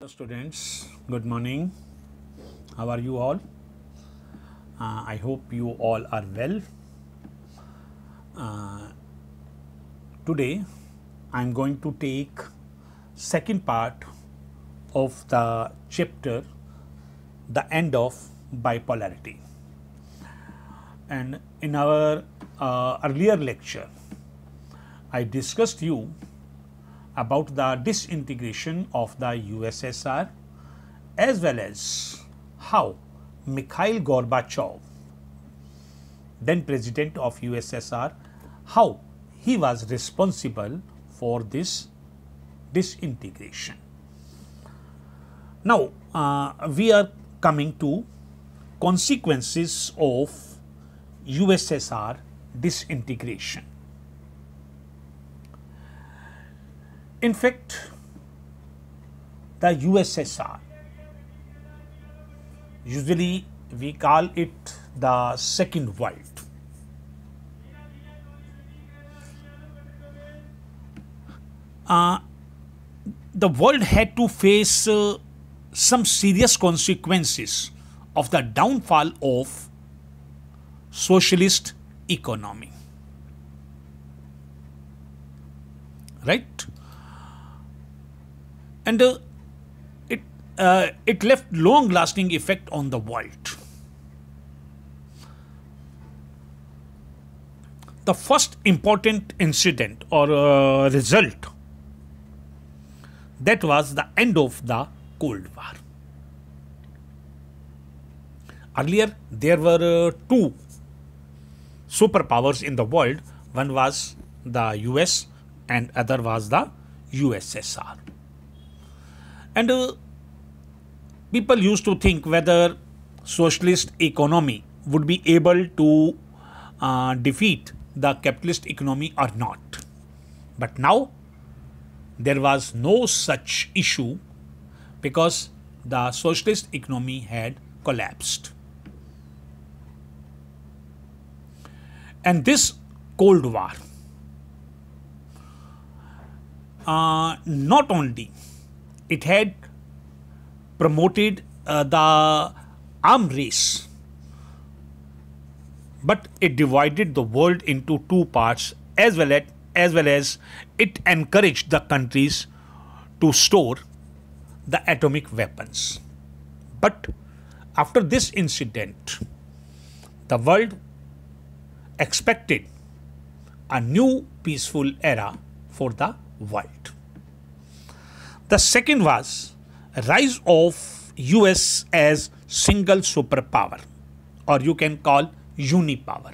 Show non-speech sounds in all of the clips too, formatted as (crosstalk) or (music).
Hello students, good morning. How are you all? Uh, I hope you all are well. Uh, today I am going to take second part of the chapter the end of bipolarity and in our uh, earlier lecture I discussed you about the disintegration of the USSR as well as how Mikhail Gorbachev, then president of USSR, how he was responsible for this disintegration. Now, uh, we are coming to consequences of USSR disintegration. In fact, the USSR, usually we call it the second world. Uh, the world had to face uh, some serious consequences of the downfall of socialist economy right and uh, it, uh, it left long lasting effect on the world. The first important incident or uh, result that was the end of the Cold War. Earlier, there were uh, two superpowers in the world. One was the US and other was the USSR. And uh, people used to think whether socialist economy would be able to uh, defeat the capitalist economy or not. But now there was no such issue because the socialist economy had collapsed. And this Cold War uh, not only it had promoted uh, the arm race but it divided the world into two parts as well as, as well as it encouraged the countries to store the atomic weapons but after this incident the world expected a new peaceful era for the world the second was rise of US as single superpower or you can call unipower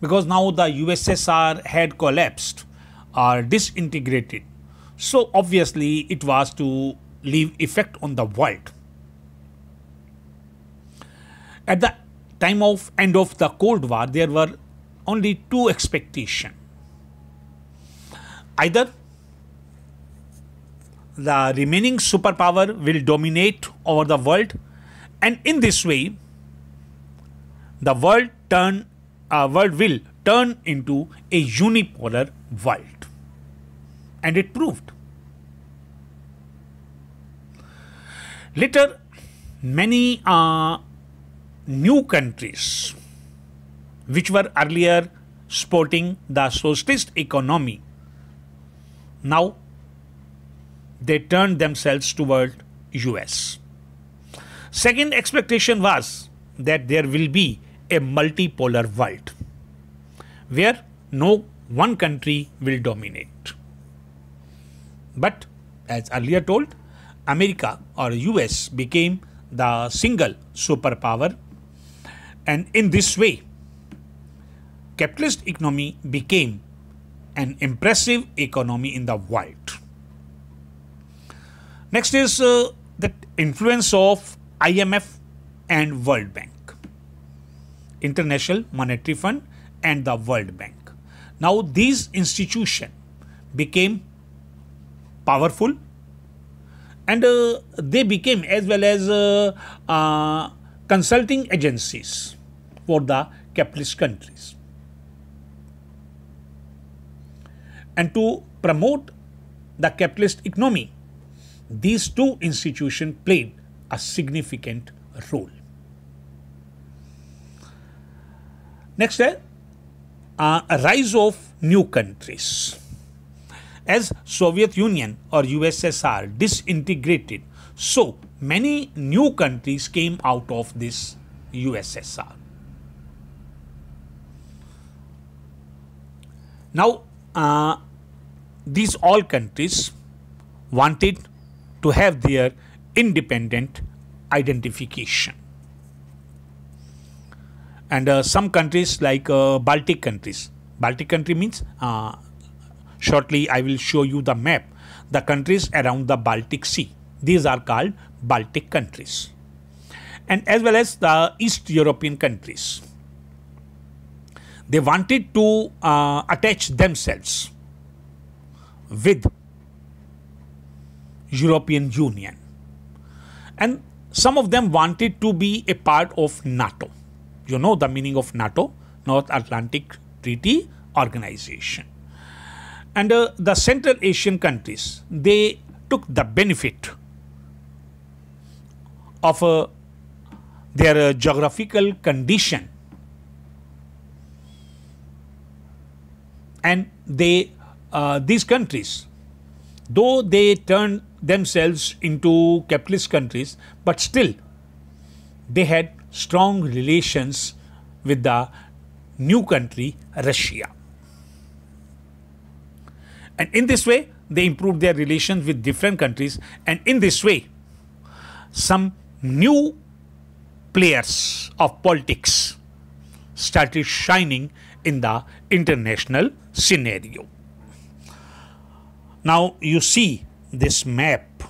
because now the USSR had collapsed or disintegrated so obviously it was to leave effect on the world at the time of end of the cold war there were only two expectation either the remaining superpower will dominate over the world and in this way the world turn uh, world will turn into a unipolar world and it proved later many uh, new countries which were earlier sporting the socialist economy now they turned themselves toward US. Second expectation was that there will be a multipolar world where no one country will dominate. But as earlier told, America or US became the single superpower and in this way capitalist economy became an impressive economy in the world. Next is uh, the influence of IMF and World Bank, International Monetary Fund and the World Bank. Now these institutions became powerful and uh, they became as well as uh, uh, consulting agencies for the capitalist countries. And to promote the capitalist economy, these two institutions played a significant role. Next, uh, rise of new countries. As Soviet Union or USSR disintegrated, so many new countries came out of this USSR. Now, uh, these all countries wanted to have their independent identification. And uh, some countries like uh, Baltic countries, Baltic country means uh, shortly I will show you the map, the countries around the Baltic Sea. These are called Baltic countries and as well as the East European countries. They wanted to uh, attach themselves with European Union. And some of them wanted to be a part of NATO. You know the meaning of NATO, North Atlantic Treaty Organization. And uh, the Central Asian countries, they took the benefit of uh, their uh, geographical condition and they uh, these countries though they turned themselves into capitalist countries, but still they had strong relations with the new country, Russia. And in this way, they improved their relations with different countries, and in this way, some new players of politics started shining in the international scenario. Now, you see this map.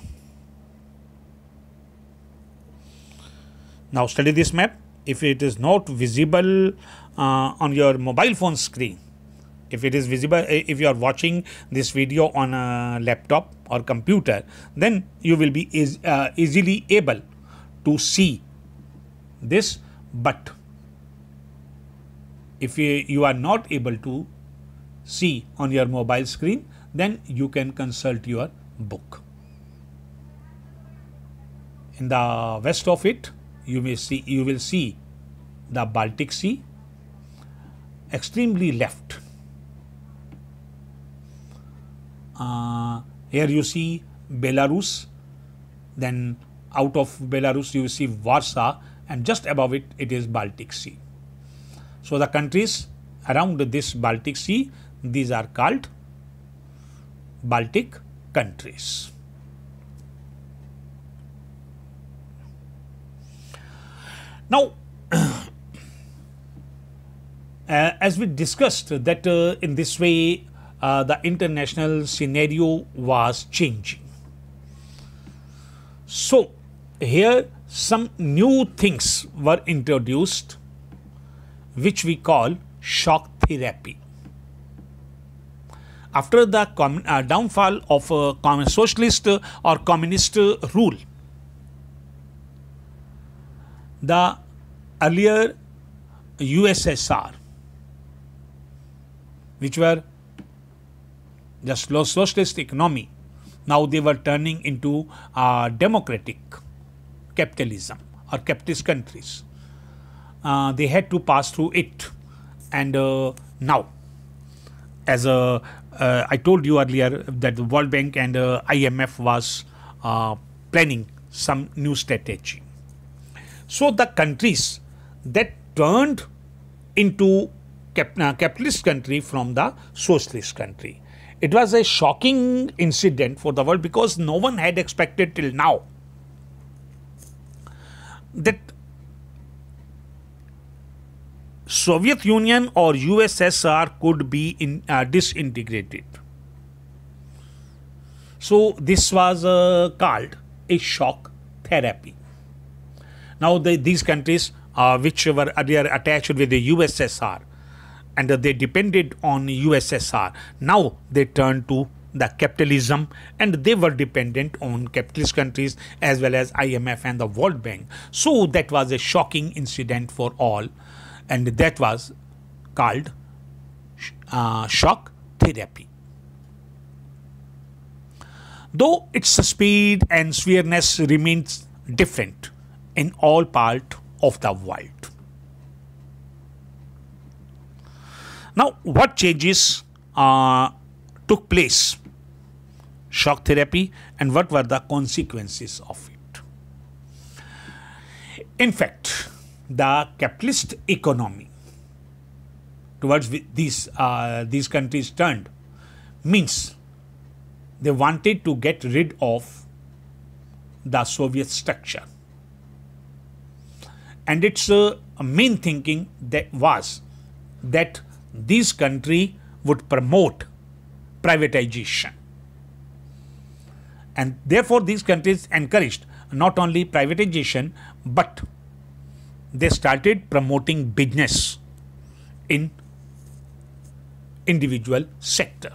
Now study this map. If it is not visible uh, on your mobile phone screen, if it is visible, uh, if you are watching this video on a laptop or computer, then you will be is, uh, easily able to see this. But if you, you are not able to see on your mobile screen, then you can consult your book. In the west of it, you may see you will see the Baltic Sea extremely left. Uh, here you see Belarus, then out of Belarus you see Warsaw and just above it it is Baltic Sea. So the countries around this Baltic Sea these are called Baltic countries. Now, (coughs) uh, as we discussed that uh, in this way uh, the international scenario was changing. So, here some new things were introduced which we call shock therapy after the uh, downfall of uh, socialist or communist rule. The earlier USSR, which were just socialist economy, now they were turning into uh, democratic capitalism or capitalist countries. Uh, they had to pass through it and uh, now as a uh, I told you earlier that the World Bank and uh, IMF was uh, planning some new strategy. So the countries that turned into cap capitalist country from the socialist country. It was a shocking incident for the world because no one had expected till now that Soviet Union or USSR could be in, uh, disintegrated. So this was uh, called a shock therapy. Now these countries uh, which were earlier attached with the USSR and uh, they depended on USSR. Now they turned to the capitalism and they were dependent on capitalist countries as well as IMF and the World Bank. So that was a shocking incident for all and that was called uh, shock therapy. Though its speed and severeness remains different in all parts of the world. Now, what changes uh, took place? Shock therapy and what were the consequences of it? In fact, the capitalist economy towards these, uh, these countries turned means they wanted to get rid of the Soviet structure. And its uh, main thinking that was that this country would promote privatization. And therefore, these countries encouraged not only privatization but they started promoting business in individual sector.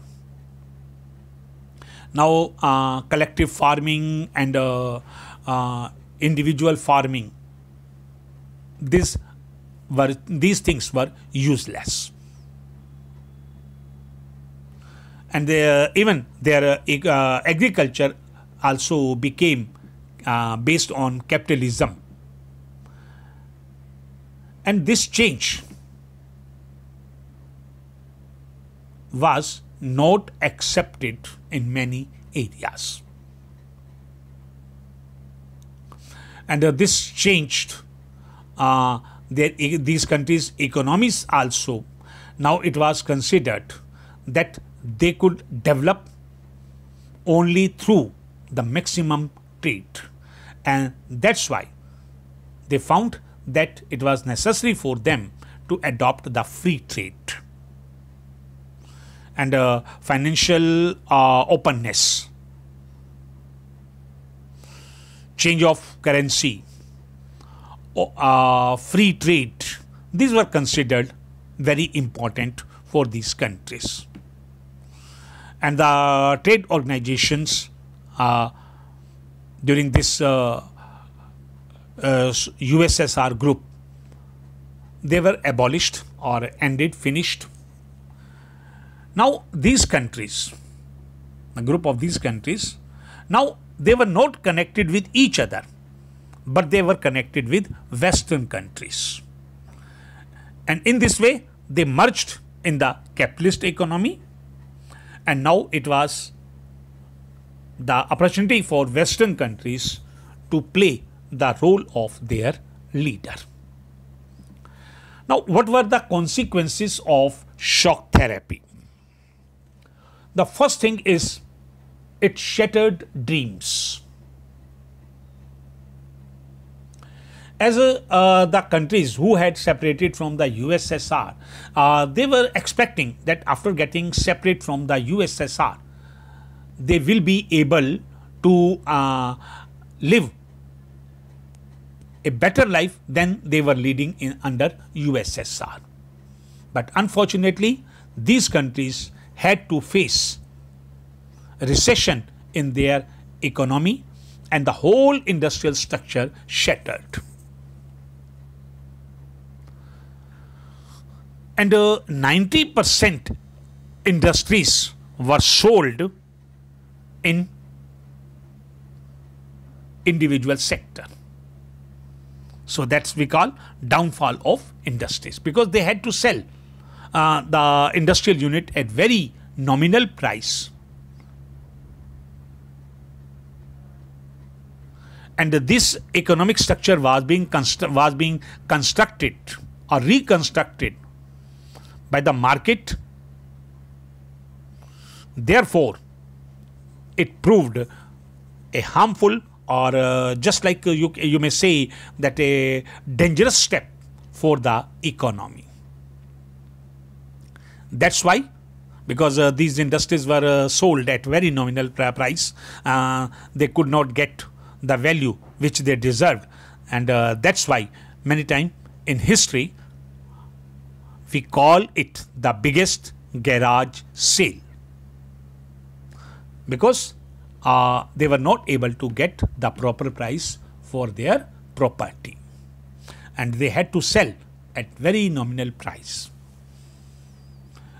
Now, uh, collective farming and uh, uh, individual farming, these were these things were useless, and uh, even their uh, uh, agriculture also became based on capitalism and this change was not accepted in many areas. And uh, this changed uh, their, these countries' economies also. Now it was considered that they could develop only through the maximum trade, and that's why they found that it was necessary for them to adopt the free trade and uh, financial uh, openness, change of currency, uh, free trade, these were considered very important for these countries. And the trade organizations uh, during this uh, USSR uh, group. They were abolished or ended, finished. Now, these countries, a group of these countries, now they were not connected with each other, but they were connected with Western countries. And in this way, they merged in the capitalist economy, and now it was the opportunity for Western countries to play the role of their leader. Now, what were the consequences of shock therapy? The first thing is it shattered dreams. As uh, uh, the countries who had separated from the USSR, uh, they were expecting that after getting separate from the USSR, they will be able to uh, live a better life than they were leading in under USSR. But unfortunately, these countries had to face recession in their economy and the whole industrial structure shattered. And 90% uh, industries were sold in individual sector. So that's we call downfall of industries because they had to sell uh, the industrial unit at very nominal price. And this economic structure was being was being constructed or reconstructed by the market. Therefore, it proved a harmful or uh, just like uh, you, you may say that a dangerous step for the economy. That's why because uh, these industries were uh, sold at very nominal price. Uh, they could not get the value which they deserved, and uh, that's why many times in history we call it the biggest garage sale because uh, they were not able to get the proper price for their property and they had to sell at very nominal price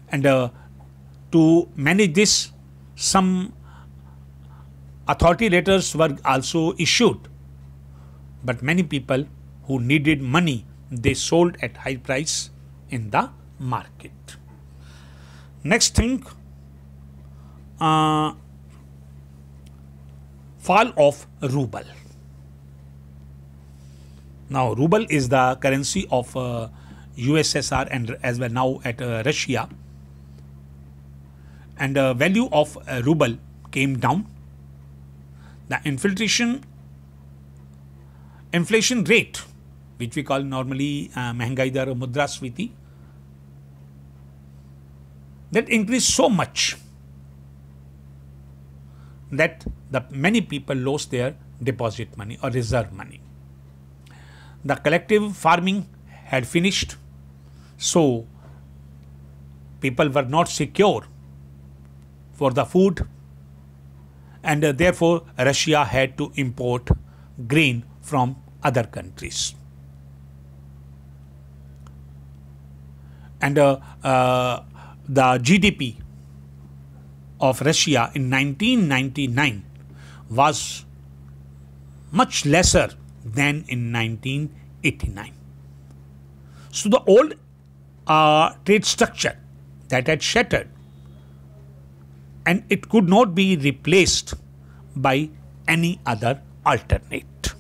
and uh, to manage this some authority letters were also issued but many people who needed money they sold at high price in the market next thing uh, fall of ruble. Now ruble is the currency of uh, USSR and as well now at uh, Russia and the uh, value of uh, ruble came down. The infiltration inflation rate which we call normally uh, Mehengai Dar that increased so much that the many people lost their deposit money or reserve money. The collective farming had finished, so people were not secure for the food and uh, therefore Russia had to import grain from other countries. And uh, uh, the GDP of Russia in 1999 was much lesser than in 1989. So the old uh, trade structure that had shattered and it could not be replaced by any other alternate.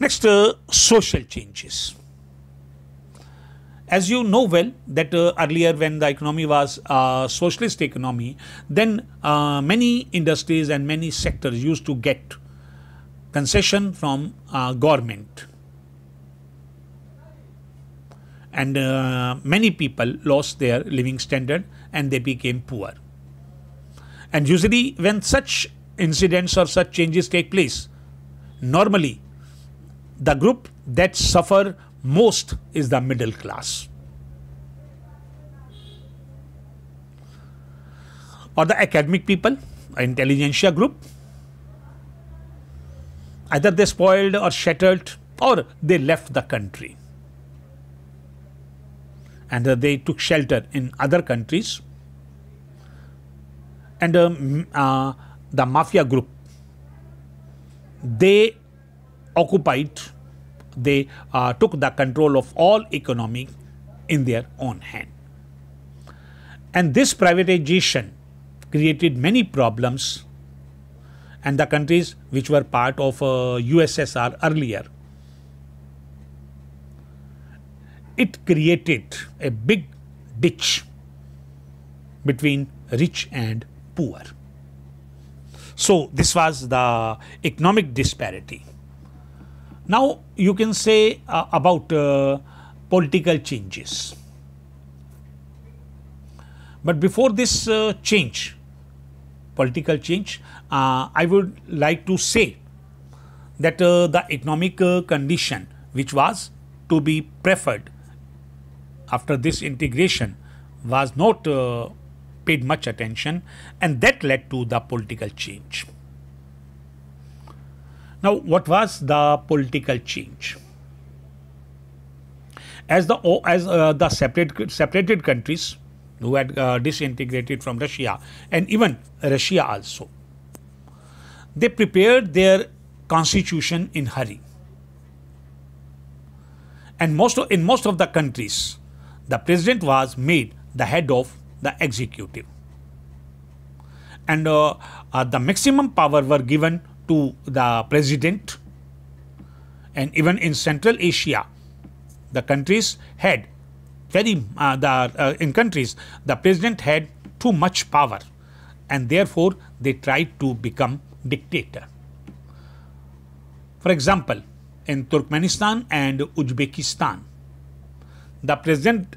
Next, uh, social changes. As you know well that uh, earlier when the economy was uh, socialist economy, then uh, many industries and many sectors used to get concession from uh, government. And uh, many people lost their living standard and they became poor. And usually when such incidents or such changes take place, normally the group that suffer most is the middle class. Or the academic people, intelligentsia group. Either they spoiled or shattered or they left the country. And uh, they took shelter in other countries. And um, uh, the mafia group, they occupied they uh, took the control of all economy in their own hand. And this privatization created many problems and the countries which were part of uh, USSR earlier. It created a big ditch between rich and poor. So, this was the economic disparity. Now you can say uh, about uh, political changes. But before this uh, change, political change, uh, I would like to say that uh, the economic uh, condition which was to be preferred after this integration was not paid much attention and that led to the political change. Now, what was the political change? As the as uh, the separate separated countries who had uh, disintegrated from Russia and even Russia also, they prepared their constitution in hurry. And most of, in most of the countries, the president was made the head of the executive and uh, uh, the maximum power were given to the president and even in Central Asia, the countries had very uh, the uh, in countries the president had too much power, and therefore they tried to become dictator. For example, in Turkmenistan and Uzbekistan, the president,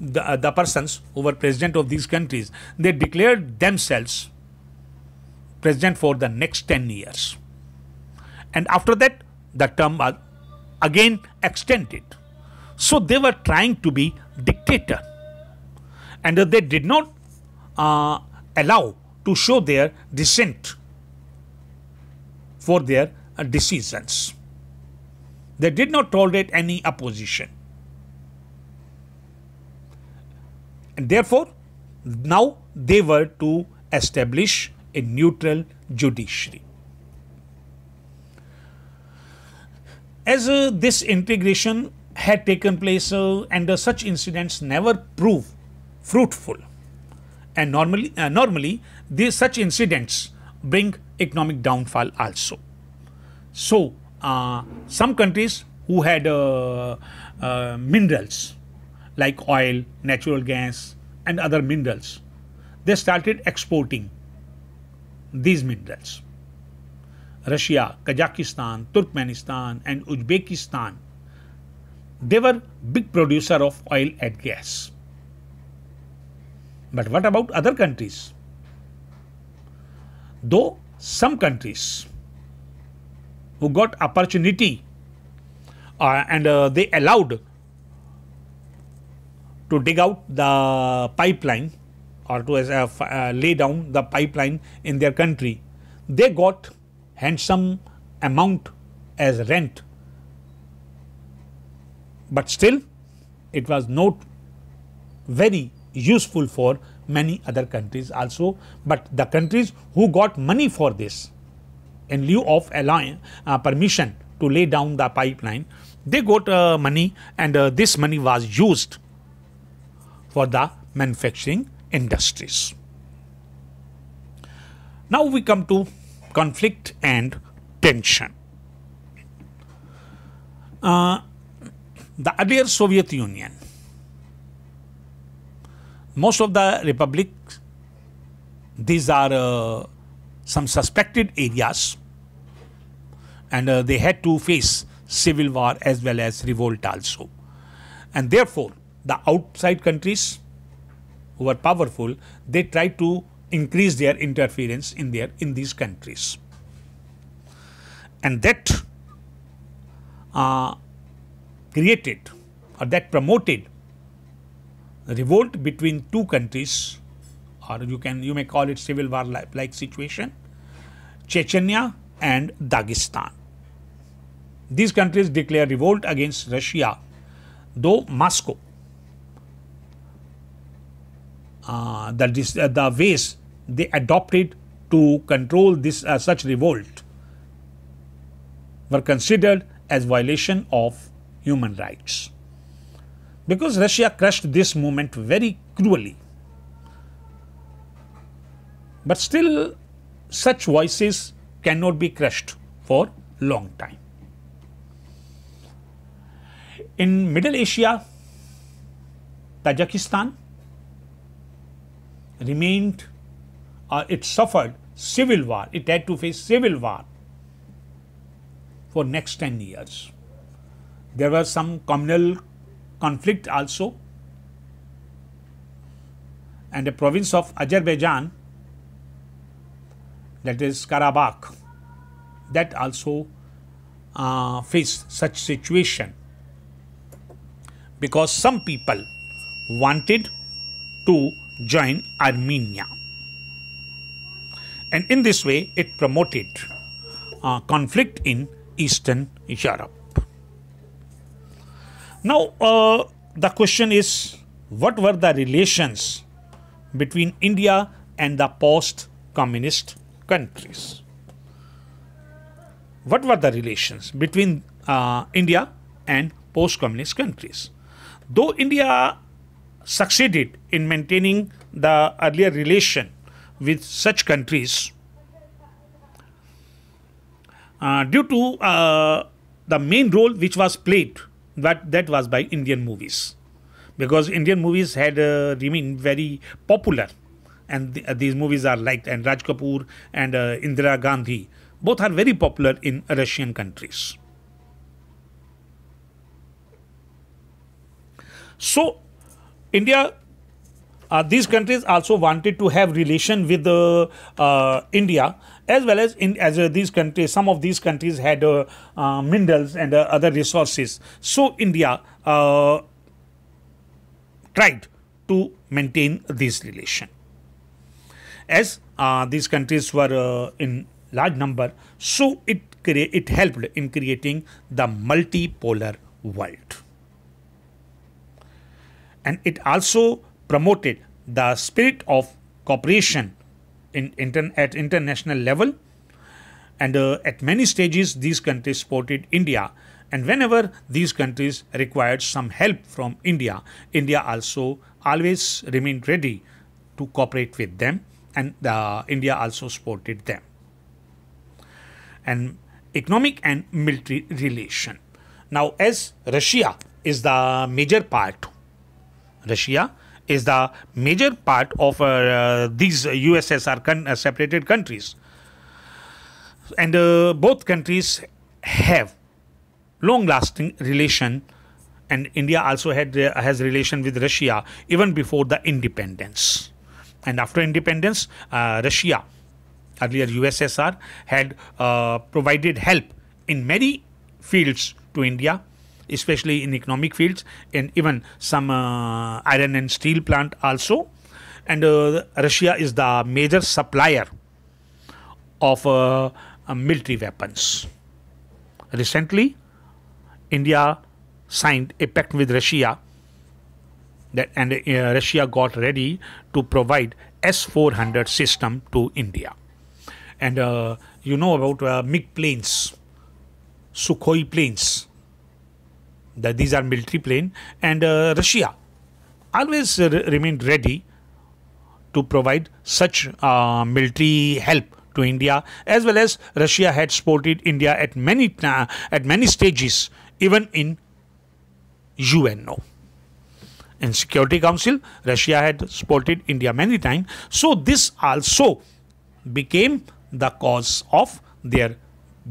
the, uh, the persons who were president of these countries, they declared themselves president for the next 10 years. And after that, the term was again extended. So they were trying to be dictator. And they did not uh, allow to show their dissent for their uh, decisions. They did not tolerate any opposition. And therefore, now they were to establish a neutral judiciary. As uh, this integration had taken place uh, and uh, such incidents never prove fruitful and normally uh, normally these such incidents bring economic downfall also. So uh, some countries who had uh, minerals like oil, natural gas and other minerals, they started exporting these minerals. Russia, Kazakhstan, Turkmenistan and Uzbekistan, they were big producer of oil and gas. But what about other countries? Though some countries who got opportunity uh, and uh, they allowed to dig out the pipeline or to uh, uh, lay down the pipeline in their country. They got handsome amount as rent, but still it was not very useful for many other countries also, but the countries who got money for this in lieu of allowing uh, permission to lay down the pipeline, they got uh, money and uh, this money was used for the manufacturing industries. Now we come to conflict and tension. Uh, the earlier Soviet Union, most of the republics, these are uh, some suspected areas and uh, they had to face civil war as well as revolt also. And therefore, the outside countries who are powerful, they try to increase their interference in their in these countries. And that uh, created or that promoted revolt between two countries or you can you may call it civil war like situation Chechnya and Dagestan. These countries declare revolt against Russia, though Moscow uh, the, uh, the ways they adopted to control this uh, such revolt were considered as violation of human rights. Because Russia crushed this movement very cruelly. But still such voices cannot be crushed for long time. In Middle Asia, Tajikistan remained uh, it suffered civil war. It had to face civil war for next 10 years. There were some communal conflict also and the province of Azerbaijan that is Karabakh that also uh, faced such situation because some people wanted to join Armenia. And in this way, it promoted uh, conflict in Eastern Europe. Now, uh, the question is what were the relations between India and the post communist countries? What were the relations between uh, India and post communist countries? Though India succeeded in maintaining the earlier relation with such countries uh, due to uh, the main role which was played that that was by Indian movies because Indian movies had uh, remained very popular and uh, these movies are liked and Raj Kapoor and uh, Indira Gandhi both are very popular in Russian countries. So India uh, these countries also wanted to have relation with uh, uh, India as well as in as uh, these countries some of these countries had uh, uh, minerals and other resources so India tried to maintain this relation as these countries were in large number so it it helped in creating the multipolar world and it also promoted the spirit of cooperation in inter at international level. And uh, at many stages, these countries supported India. And whenever these countries required some help from India, India also always remained ready to cooperate with them, and uh, India also supported them. And economic and military relation. Now, as Russia is the major part Russia is the major part of uh, these USSR con uh, separated countries. And uh, both countries have long-lasting relation and India also had uh, has relation with Russia even before the independence. And after independence, uh, Russia, earlier USSR, had uh, provided help in many fields to India especially in economic fields and even some uh, iron and steel plant also and uh, russia is the major supplier of uh, uh military weapons recently india signed a pact with russia that and uh, russia got ready to provide s400 system to india and uh, you know about mig planes sukhoi planes that these are military plane and uh, Russia always remained ready to provide such uh, military help to India as well as Russia had supported India at many uh, at many stages even in UNO in Security Council Russia had supported India many times so this also became the cause of their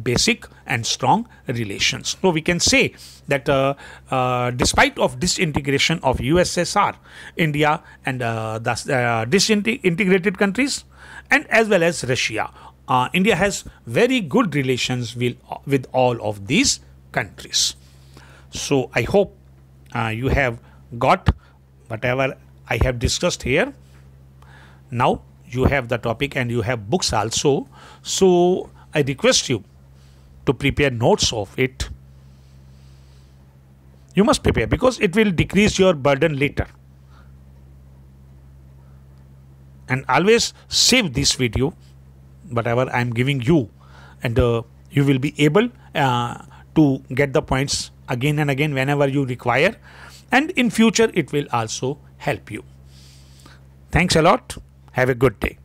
basic and strong relations. So we can say that uh, uh, despite of disintegration of USSR, India and uh, thus uh, disintegrated countries, and as well as Russia, uh, India has very good relations with, with all of these countries. So I hope uh, you have got whatever I have discussed here. Now you have the topic and you have books also. So I request you to prepare notes of it you must prepare because it will decrease your burden later and always save this video whatever i am giving you and uh, you will be able uh, to get the points again and again whenever you require and in future it will also help you thanks a lot have a good day